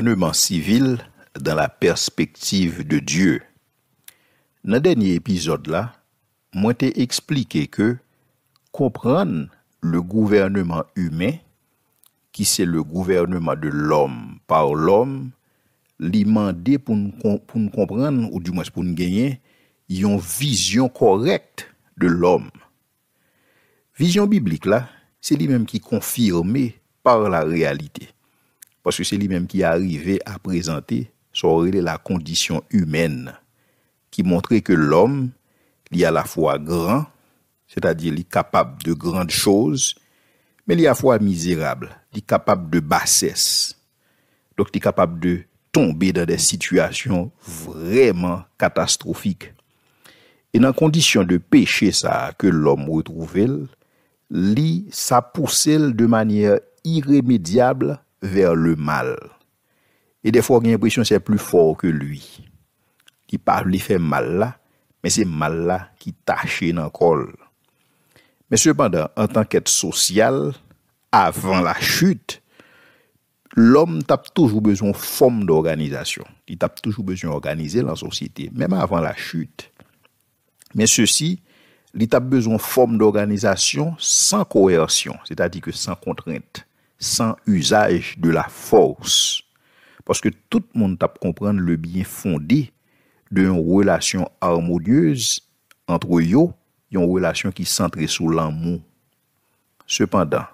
gouvernement civil dans la perspective de Dieu. Dans le dernier épisode là, moi t'ai expliqué que comprendre le gouvernement humain, qui c'est le gouvernement de l'homme par l'homme, c'est pour pour comprendre, ou du moins pour nous gagner, une vision correcte de l'homme. Vision biblique là, c'est lui-même qui confirmé par la réalité. Parce que c'est lui-même qui est arrivé à présenter ce la condition humaine, qui montrait que l'homme, il est à la fois grand, c'est-à-dire il est capable de grandes choses, mais il est à la fois misérable, il est capable de bassesse. Donc il est capable de tomber dans des situations vraiment catastrophiques. Et dans la condition de péché ça que l'homme retrouve, il sa de manière irrémédiable vers le mal. Et des fois, on a l'impression que c'est plus fort que lui. Il parle, il fait mal là, mais c'est mal là qui tache dans le col. Mais cependant, en tant qu'être social, avant la chute, l'homme tape toujours besoin de forme d'organisation. Il tape toujours besoin d'organiser la société, même avant la chute. Mais ceci, il tape besoin de forme d'organisation sans coercion, c'est-à-dire que sans contrainte. San usaj de la force. Paske tout moun tap komprende le biyen fondi de yon relasyon armodyeuse antre yo yon relasyon ki sentre sou l'anmou. Sepandan,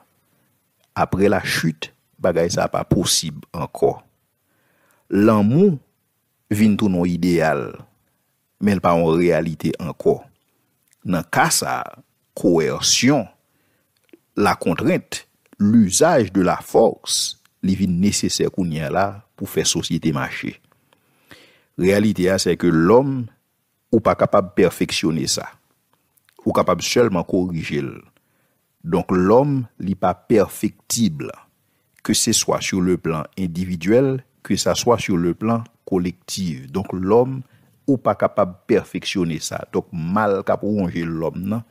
apre la chute, bagay sa pa posib anko. L'anmou vin tou non ideal, men pa an realite anko. Nan kasa, koersyon, la kontrente, l'usaj de la foks li vin nesesèr kou nye la pou fè sosyete mâche. Realite a, sè ke l'om ou pa kapab perfeksyonè sa, ou kapab sèlman korijel. Donk l'om li pa perfektybl, ke se swa sou le plan individwel, ke sa swa sou le plan kolektiv. Donk l'om ou pa kapab perfeksyonè sa, donk mal kap rongè l'om nan,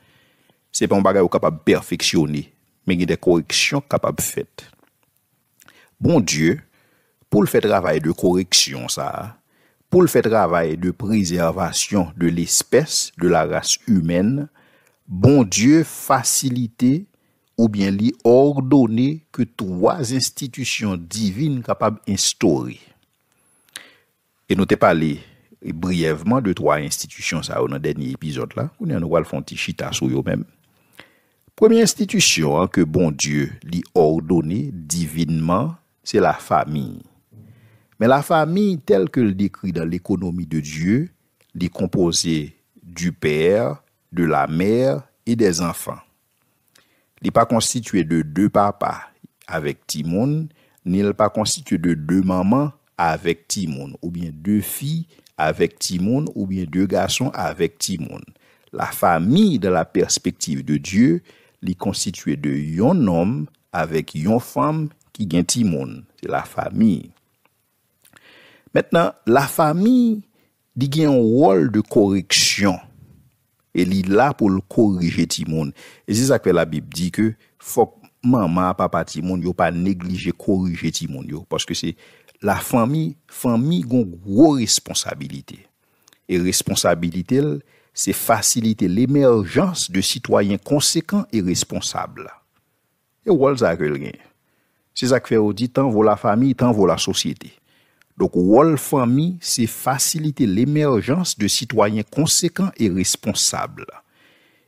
se pan bagay ou kapab perfeksyonè, men gen de koreksyon kapab fèt. Bon dieu, pou l fèt ravay de koreksyon sa, pou l fèt ravay de prezervasyon de l espès, de la rase humèn, bon dieu fasilite ou bien li ordone ke 3 institisyon divin kapab instori. E nou te pale brièvman de 3 institisyon sa ou nan denye epizod la, ou nan wal fonte chita sou yo menm. Première institution hein, que bon Dieu lui ordonné divinement, c'est la famille. Mais la famille telle que le décrit dans l'économie de Dieu, est composée du père, de la mère et des enfants. Elle n'est pas constituée de deux papas avec Timon, ni n'est pas constituée de deux mamans avec Timon, ou bien deux filles avec Timon, ou bien deux garçons avec Timon. La famille, dans la perspective de Dieu, li konstituye de yon nom avèk yon fam ki gen ti moun. Se la fami. Mètnan, la fami di gen wòl de koreksyon. E li la pou l korije ti moun. E zizakwe la bib di ke fok mama, papa ti moun yo pa neglije korije ti moun yo. Paske se la fami, fami gon wò responsabilite. E responsabilite el, Se fasilite l'emerjans de sitwayen konsekant e responsable. E wol zakel gen. Se zake fè ou di, tan vò la fami, tan vò la sosyete. Dok wol fami se fasilite l'emerjans de sitwayen konsekant e responsable.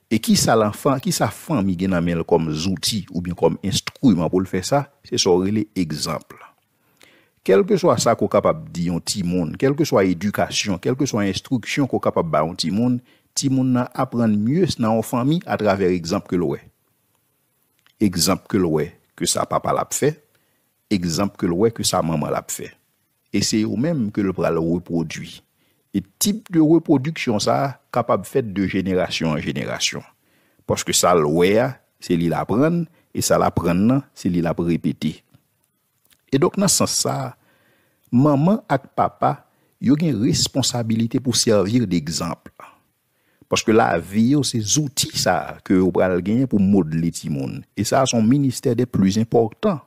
E ki sa l'anfan, ki sa fami gen amèl kom zouti ou bin kom instruyman pou l'fè sa, se sorre le ekzamp. Kelke so a sa ko kapab diyon ti moun, kelke so a edukasyon, kelke so a instruksyon ko kapab ba yon ti moun, ti moun nan apren myes nan ou fami a traver ekzamp ke loue. Ekzamp ke loue, ke sa papa la pfe, ekzamp ke loue, ke sa mama la pfe. E se ou menm ke le pral reprodui. E tip de reproduksyon sa, kapab fèt de jenerasyon an jenerasyon. Poske sa loue, se li la pran, e sa la pran nan, se li la prepeti. Et donc, dans ce sens-là, maman ak papa, yo gen responsabilité pour servir d'exemple. Parce que la vie, yo, c'est outil, ça, que yo pral genye pou modeler ti moun. Et ça, son ministère de plus important.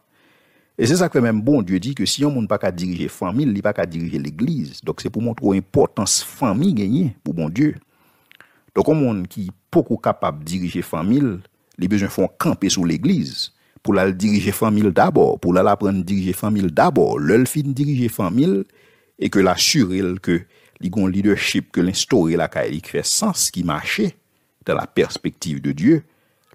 Et c'est ça que même bon Dieu dit, que si yon moun pa ka dirige famille, li pa ka dirige l'église. Donc, c'est pou moun trop importance famille genye, pou bon Dieu. Donc, yon moun ki pokou kapap dirige famille, li bezoun foun kampe sou l'église. pou lal dirije famil dabor, pou lal apren dirije famil dabor, lal fin dirije famil, e ke l'assuril ke li goun leadership, ke l'instauri laka e li kwe sens ki mache, dan la perspektiv de Diyo,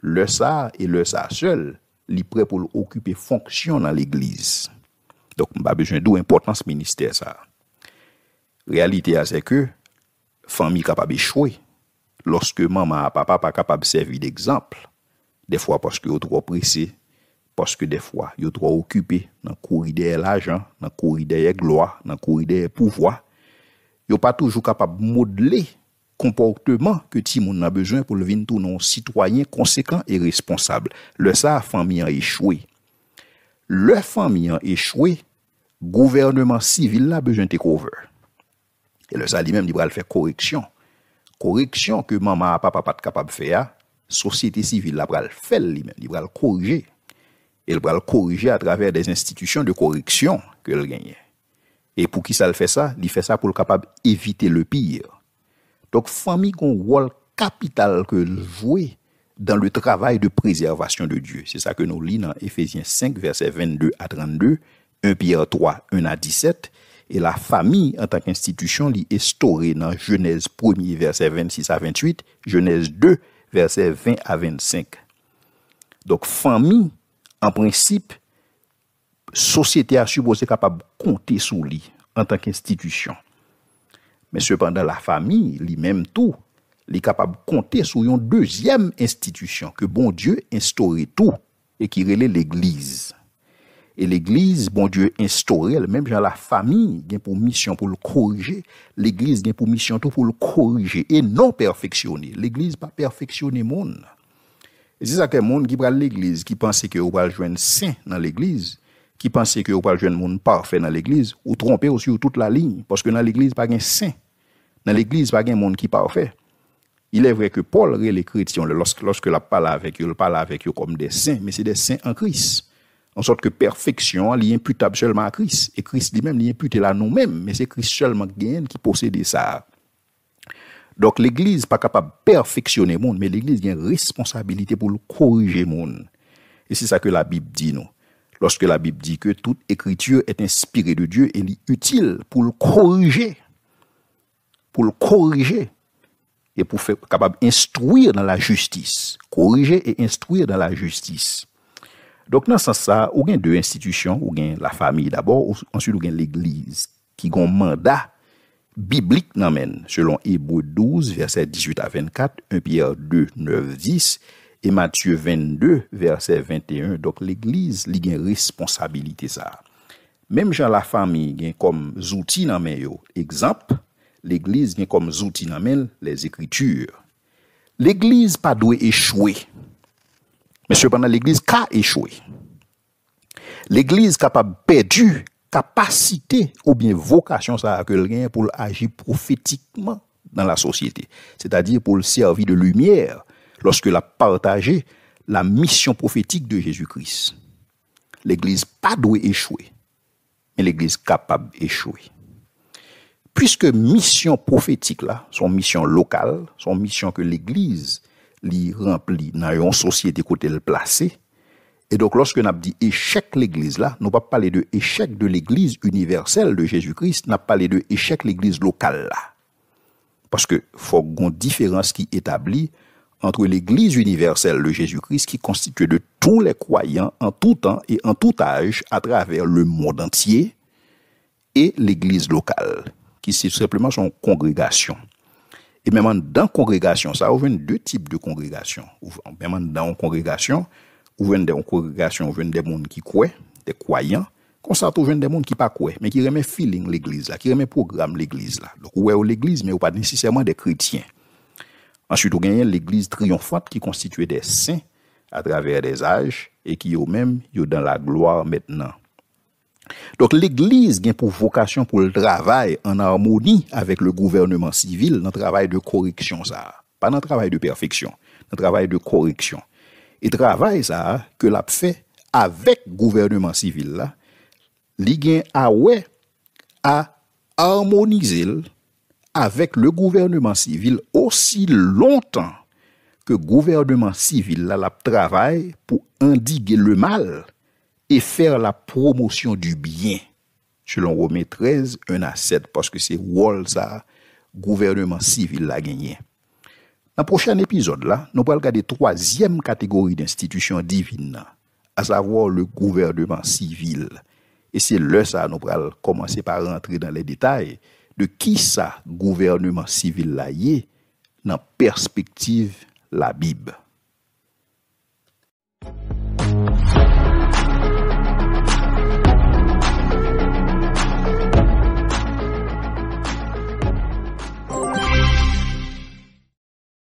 le sa e le sa sel, li pre pou l'okupi fonksyon nan l'Eglise. Dok mba bejwen dou importan se minister sa. Realite a se ke, fami kapab e chwe, loske maman a papa pa kapab sevi dekzamp, defwa paske otro prese, Paske defwa, yo dwa okupe nan kourideye lajan, nan kourideye gloa, nan kourideye pouvoa. Yo pa toujou kapab modele komporteman ke ti moun nan bejwen pou levintou nan sitwanyen konsekant e responsable. Le sa, fami an echwe. Le fami an echwe, gouvernement sivil nan bejwen te kouvre. E le sa, li men li bral fè koreksyon. Koreksyon ke maman apap apat kapab fè ya, sosyete sivil la bral fè li men, li bral korije. il va le corriger à travers des institutions de correction que gagne. Et pour qui ça le fait ça Il fait ça pour le capable éviter le pire. Donc, famille a un rôle capital que jouer dans le travail de préservation de Dieu. C'est ça que nous lisons dans Ephésiens 5, versets 22 à 32, 1 Pierre 3, 1 à 17. Et la famille, en tant qu'institution, est instaurée dans Genèse 1, versets 26 à 28, Genèse 2, versets 20 à 25. Donc, famille, En prinsip, sosyete a subo se kapab konte sou li en tanke institisyon. Men sepanda la fami li menm tou, li kapab konte sou yon dezyem institisyon ke bon Diyo instore tou e ki rele l'Eglise. E l'Eglise, bon Diyo instore, el menm jan la fami gen pou misyon pou l'korije, l'Eglise gen pou misyon tou pou l'korije e non perfeksyone. L'Eglise pa perfeksyone moun. Et c'est ça qu'est moun qui brade l'église, qui pensé que ou pal joène saint dans l'église, qui pensé que ou pal joène moun parfait dans l'église, ou trompé aussi ou tout la ligne, parce que dans l'église pa gen saint, dans l'église pa gen moun ki parfait. Il est vrai que Paul réel est chrétien, lorsque la pal a avécu, la pal a avécu comme des saints, mais c'est des saints en Christ, en sorte que perfection li impute absolument à Christ, et Christ li même li impute à nous-mêmes, mais c'est Christ seulement qui possède ça. Donk l'Eglise pa kapab perfeksyonen moun, men l'Eglise gen responsabilite pou l'korije moun. E si sa ke la Bib di nou. Lorske la Bib di ke tout ekritye et inspiré de Dieu, en li utile pou l'korije. Pou l'korije. E pou kapab instouir nan la justis. Korije et instouir nan la justis. Donk nan sa sa, ou gen dwe institisyon, ou gen la fami d'abord, ou gen l'Eglise ki gon mandat Biblik nan men, selon Ebo 12, verset 18 a 24, 1 Pierre 2, 9, 10, et Matthieu 22, verset 21. Donc l'Eglise li gen responsabilité ça. Même Jean Lafamie gen kom zouti nan men yo. Exemple, l'Eglise gen kom zouti nan men les écritures. L'Eglise pa doye échoué. Mais cependant l'Eglise ka échoué. L'Eglise ka pa perdu église. capacité ou bien vocation ça que rien pour agir prophétiquement dans la société, c'est-à-dire pour le servir de lumière lorsque la partager la mission prophétique de Jésus-Christ. L'église pas doit échouer, mais l'église capable d'échouer. Puisque mission prophétique là, son mission locale, son mission que l'église lui remplit dans une société côté le placée, et donc, lorsque avons dit échec l'Église là, nous pas parler de échec de l'Église universelle de Jésus-Christ, n'a parlé de échec l'Église locale là. Parce que faut qu'on différence qui établit entre l'Église universelle de Jésus-Christ qui constituée de tous les croyants en tout temps et en tout âge à travers le monde entier et l'Église locale qui c'est simplement son congrégation. Et même dans congrégation, ça a deux types de congrégation. Même dans congrégation, Ou ven de moun ki kwe, de kwayan, konsat ou ven de moun ki pa kwe, men ki reme filin l'Eglise la, ki reme program l'Eglise la. Ou wè e ou l'Eglise, men ou pa nesisèman de kritien. Ansyout ou genyen l'Eglise triyonfante ki konstituye de sen a traver de zage, e ki yo men yo dan la gloar metnen. Dok l'Eglise gen pou vokasyon pou l'travay en harmoni avèk le gouvernement sivil, nan travay de koreksyon sa. Pa nan travay de perfeksyon, nan travay de koreksyon. E travay sa ke lap fè avèk gouvernement sivil la, li gen a wè a harmonizil avèk le gouvernement sivil osi lontan ke gouvernement sivil la lap travay pou indigè le mal e fèr la promosyon du byen. Che l'on remè 13, 1 a 7, paske se wòl sa gouvernement sivil la genyen. Nan prochen epizod la, nou pral gade troasyem kategori d'institutyon divin nan, a zavou le gouvernement sivil. E se lè sa nou pral komanse par rentre nan le detay de ki sa gouvernement sivil la ye nan perspektiv la bibbe.